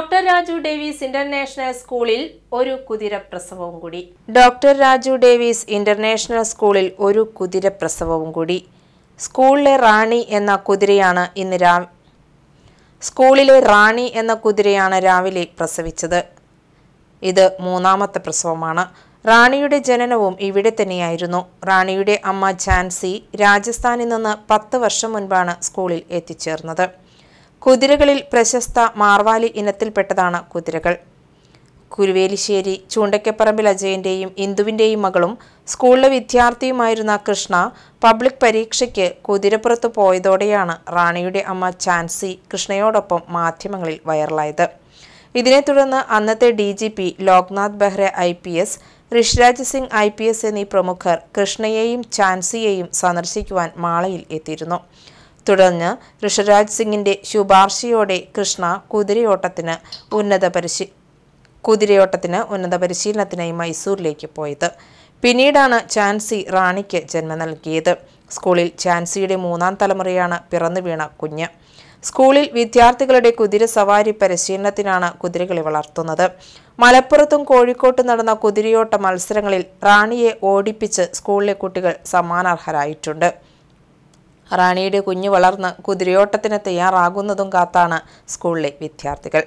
doctor Raju Davies international സ്കൂളിൽ ഒരു കുതിരപ്രസവവും കൂടി ഡോക്ടർ രാജു ഡേവീസ് ഇന്റർനാഷണൽ സ്കൂളിൽ ഒരു കുതിരപ്രസവവും കൂടി സ്കൂളിലെ റാണി എന്ന കുതിരയാണ് ഇന്ന് രാ സ്കൂളിലെ റാണി എന്ന കുതിരയാണ് രാവിലെ പ്രസവിച്ചത് ഇത് മൂന്നാമത്തെ പ്രസവമാണ് റാണിയുടെ ജനനവും ഇവിടെ തന്നെയായിരുന്നു റാണിയുടെ അമ്മ ഝാൻസി രാജസ്ഥാനിൽ നിന്ന് പത്ത് വർഷം മുൻപാണ് സ്കൂളിൽ എത്തിച്ചേർന്നത് കുതിരകളിൽ പ്രശസ്ത മാർവാലി ഇനത്തിൽപ്പെട്ടതാണ് കുതിരകൾ കുരുവേലിശ്ശേരി ചൂണ്ടയ്ക്കപ്പറമ്പിൽ അജയൻ്റെയും ഇന്ദുവിൻ്റെയും മകളും സ്കൂളിലെ വിദ്യാർത്ഥിയുമായിരുന്ന കൃഷ്ണ പബ്ലിക് പരീക്ഷയ്ക്ക് കുതിരപ്പുറത്ത് പോയതോടെയാണ് റാണിയുടെ അമ്മ ചാൻസി കൃഷ്ണയോടൊപ്പം മാധ്യമങ്ങളിൽ വൈറലായത് ഇതിനെ തുടർന്ന് അന്നത്തെ D G P Loknath Behra I P S Rishiraj Singh I P S എന്നീ പ്രമുഖർ കൃഷ്ണയെയും ചാൻസിയെയും സന്ദർശിക്കുവാൻ മാളയിൽ എത്തിയിരുന്നു തുടർന്ന് ഋഷരാജ് സിംഗിന്റെ ശുപാർശയോടെ കൃഷ്ണ കുതിരയോട്ടത്തിന് ഉന്നത പരിശീ കുതിരയോട്ടത്തിന് ഉന്നത പരിശീലനത്തിനായി മൈസൂരിലേക്ക് പോയത് പിന്നീടാണ് ചാൻസി റാണിക്ക് ജന്മം നൽകിയത് സ്കൂളിൽ ചാൻസിയുടെ മൂന്നാം തലമുറയാണ് പിറന്നു വീണ കുഞ്ഞ് സ്കൂളിൽ വിദ്യാർത്ഥികളുടെ കുതിര സവാരി പരിശീലനത്തിനാണ് കുതിരകളെ വളർത്തുന്നത് മലപ്പുറത്തും കോഴിക്കോട്ടും നടന്ന കുതിരയോട്ട മത്സരങ്ങളിൽ റാണിയെ ഓടിപ്പിച്ച് സ്കൂളിലെ കുട്ടികൾ സമ്മാനാർഹരായിട്ടുണ്ട് റാണിയുടെ കുഞ്ഞു വളർന്ന് കുതിരയോട്ടത്തിന് തയ്യാറാകുന്നതും കാത്താണ് സ്കൂളിലെ വിദ്യാർത്ഥികൾ